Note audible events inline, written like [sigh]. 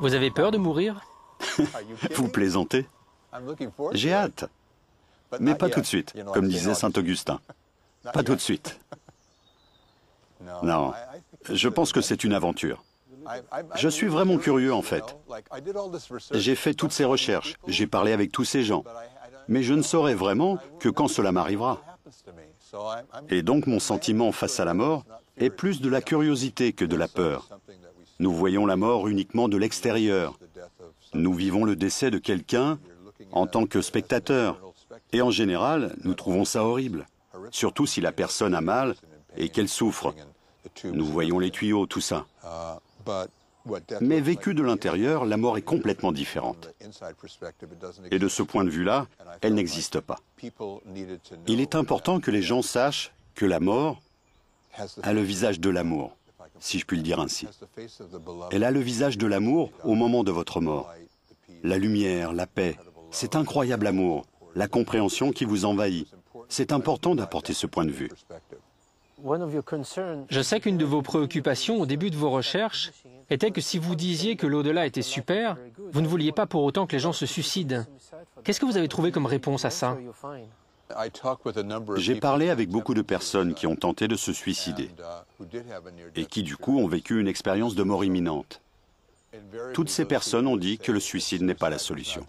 Vous avez peur de mourir [laughs] Vous plaisantez J'ai hâte. Mais pas tout de suite, comme disait Saint Augustin. Pas tout de suite. Non, je pense que c'est une aventure. Je suis vraiment curieux en fait. J'ai fait toutes ces recherches, j'ai parlé avec tous ces gens, mais je ne saurais vraiment que quand cela m'arrivera. Et donc mon sentiment face à la mort est plus de la curiosité que de la peur. Nous voyons la mort uniquement de l'extérieur. Nous vivons le décès de quelqu'un en tant que spectateur. Et en général, nous trouvons ça horrible, surtout si la personne a mal et qu'elle souffre. Nous voyons les tuyaux, tout ça. Mais vécu de l'intérieur, la mort est complètement différente. Et de ce point de vue-là, elle n'existe pas. Il est important que les gens sachent que la mort a le visage de l'amour si je puis le dire ainsi. Elle a le visage de l'amour au moment de votre mort. La lumière, la paix, cet incroyable amour, la compréhension qui vous envahit. C'est important d'apporter ce point de vue. Je sais qu'une de vos préoccupations au début de vos recherches était que si vous disiez que l'au-delà était super, vous ne vouliez pas pour autant que les gens se suicident. Qu'est-ce que vous avez trouvé comme réponse à ça j'ai parlé avec beaucoup de personnes qui ont uh, tenté de se uh, suicider et qui du coup ont vécu une expérience de mort imminente. Toutes ces personnes ont dit que le suicide n'est pas la solution.